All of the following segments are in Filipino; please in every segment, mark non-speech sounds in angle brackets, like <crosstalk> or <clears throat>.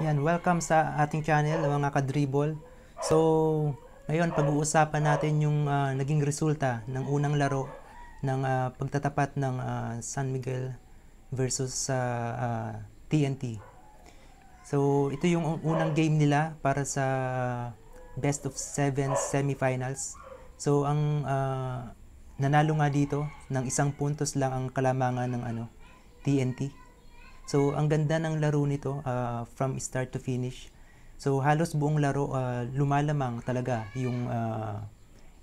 Yan, welcome sa ating channel mga kadribol. So, ngayon pag-uusapan natin yung uh, naging resulta ng unang laro ng uh, pagtatapat ng uh, San Miguel versus sa uh, uh, TNT. So, ito yung unang game nila para sa best of 7 semifinals. So, ang uh, nanalo nga dito ng isang puntos lang ang kalamangan ng ano TNT. So, ang ganda ng laro nito uh, from start to finish. So, halos buong laro uh, lumalamang talaga yung uh, ah,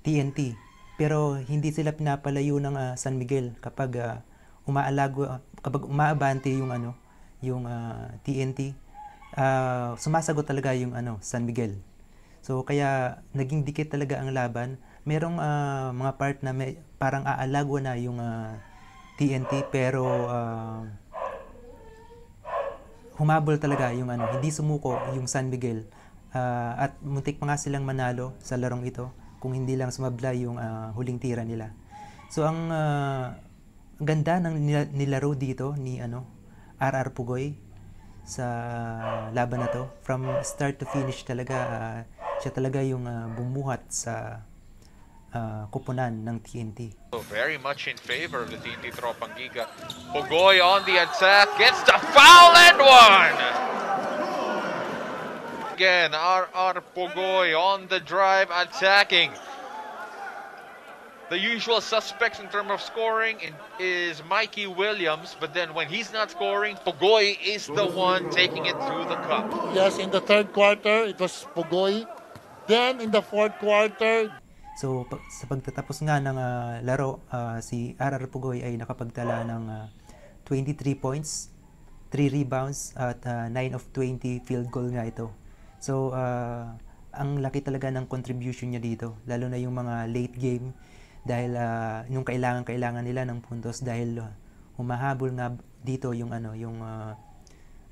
TNT. Pero hindi sila pinapalayo ng uh, San Miguel kapag uh, umaalago uh, kapag umaabante yung ano, yung uh, TNT. Uh, sumasagot talaga yung ano, San Miguel. So kaya naging dikit talaga ang laban. Merong uh, mga part na may, parang aalago na yung uh, TNT pero uh, humabol talaga yung ano, hindi sumuko yung San Miguel. Uh, at muntik pa nga silang manalo sa larong ito kung hindi lang sumabla yung uh, huling tira nila. So ang uh, ganda ng nilaro dito ni ano RR Pugoy sa laban na to from start to finish talaga uh, siya talaga yung uh, bumuhat sa uh, ah, kupunan ng TNT. So oh, very much in favor of the TNT Tropang Giga. Pogoy on the attack, gets the foul and one! Again, RR Pogoy on the drive, attacking. The usual suspects in terms of scoring is Mikey Williams, but then when he's not scoring, Pogoy is the one taking it through the cup. Yes, in the third quarter, it was Pogoy. Then in the fourth quarter, So pag, sa pagtatapos nga ng uh, laro, uh, si RR Pugoy ay nakapagtala ng uh, ah, 23 points, 3 rebounds at uh, 9 of 20 field goal nga ito. So uh, ang laki talaga ng contribution niya dito, lalo na yung mga late game dahil uh, nung kailangan kailangan nila ng puntos dahil uh, humahabol nga dito yung ano yung uh,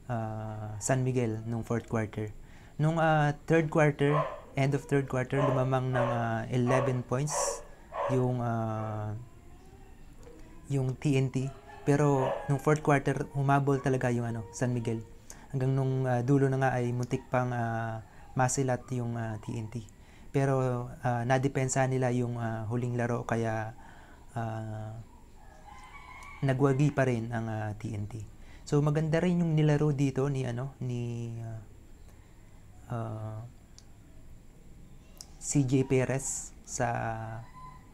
uh, San Miguel nung fourth quarter. Nung uh, third quarter, end of third quarter, lumamang ng uh, ah, 11 points yung uh, yung TNT. Pero nung fourth quarter, humabol talaga yung ano, San Miguel. Hanggang nung uh, dulo na nga ay muntik pang uh, masilat yung uh, TNT. Pero uh, nadepensa nila yung uh, huling laro kaya uh, nagwagi pa rin ang uh, TNT. So maganda rin yung nilaro dito ni ano ni uh, uh, CJ Perez sa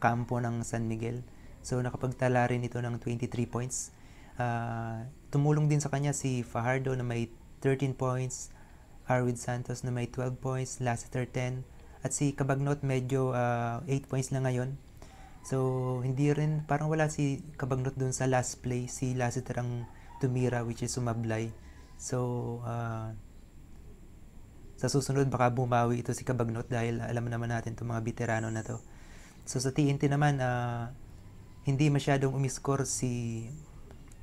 kampo ng San Miguel. So nakapagtala rin ito ng 23 points. Uh, tumulong din sa kanya si Fajardo na may 13 points, Arvid Santos na may 12 points, Lassiter 10, at si Kabagnot medyo uh, ah, 8 points na ngayon. So hindi rin, parang wala si Kabagnot dun sa last play, si Lassiter ang tumira which is sumablay. So uh, sa susunod, baka bumawi ito si Kabagnot dahil alam naman natin itong mga veterano na to. So sa TNT naman, uh, hindi masyadong umiskor si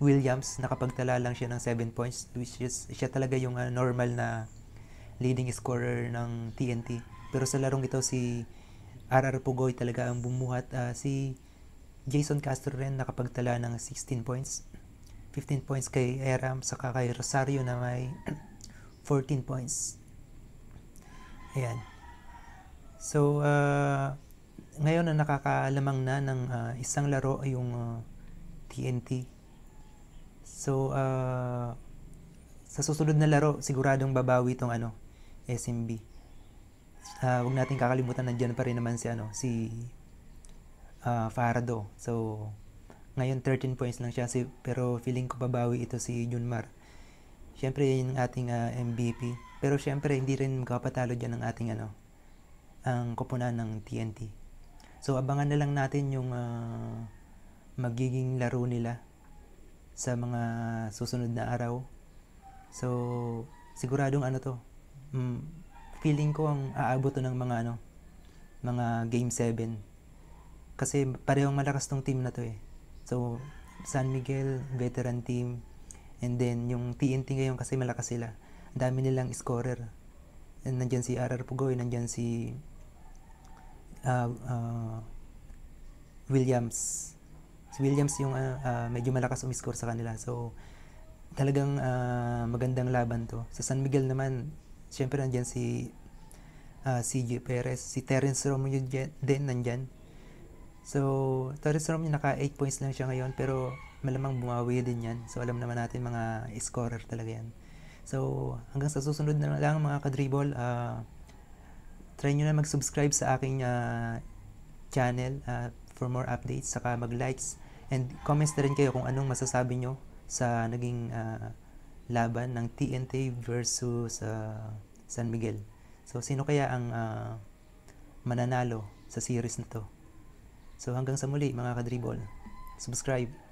Williams. Nakapagtala lang siya ng 7 points which is siya talaga yung uh, normal na leading scorer ng TNT. Pero sa larong ito, si RR Pugoy talaga ang bumuhat. Uh, si Jason Castro rin nakapagtala ng 16 points. 15 points kay Aram, saka kay Rosario na may 14 <clears throat> points. Ayan. So, uh, ngayon na nakakaalamang na ng uh, isang laro ay yung uh, ah, TNT. So, uh, sa susunod na laro, siguradong babawi itong ano, SMB. Uh, huwag natin kakalimutan, nandiyan pa rin naman si, ano, si uh, Farado. So, ngayon 13 points lang siya, si, pero feeling ko babawi ito si Junmar Siyempre, yun ang ating uh, ah, MVP. Pero siyempre, hindi rin magkapatalo dyan ang ating ano, ang kupunan ng TNT. So, abangan na lang natin yung uh, magiging laro nila sa mga susunod na araw. So, siguradong ano to, mm, feeling ko ang aabot to ng mga ano, mga game 7. Kasi parehong malakas tong team na to eh. So, San Miguel, veteran team, And then, yung TNT ngayon kasi malakas sila. Ang dami nilang scorer. And nandyan si RR Pugoy, nandiyan si uh, uh, Williams. Si Williams yung uh, uh, medyo malakas umiscore sa kanila. So, talagang uh, magandang laban to. Sa San Miguel naman, syempre nandiyan si uh, CJ Perez, si Terence Romo din nandiyan. So, Torres Rom, naka 8 points lang siya ngayon, pero malamang bumawi din yan. So, alam naman natin mga scorer talaga yan. So, hanggang sa susunod na lang mga kadribble, uh, try nyo na mag-subscribe sa aking uh, channel uh, for more updates, saka mag-likes and comments na rin kayo kung anong masasabi nyo sa naging uh, laban ng TNT versus uh, San Miguel. So, sino kaya ang uh, mananalo sa series na to? So hanggang sa muli mga kadribol, subscribe!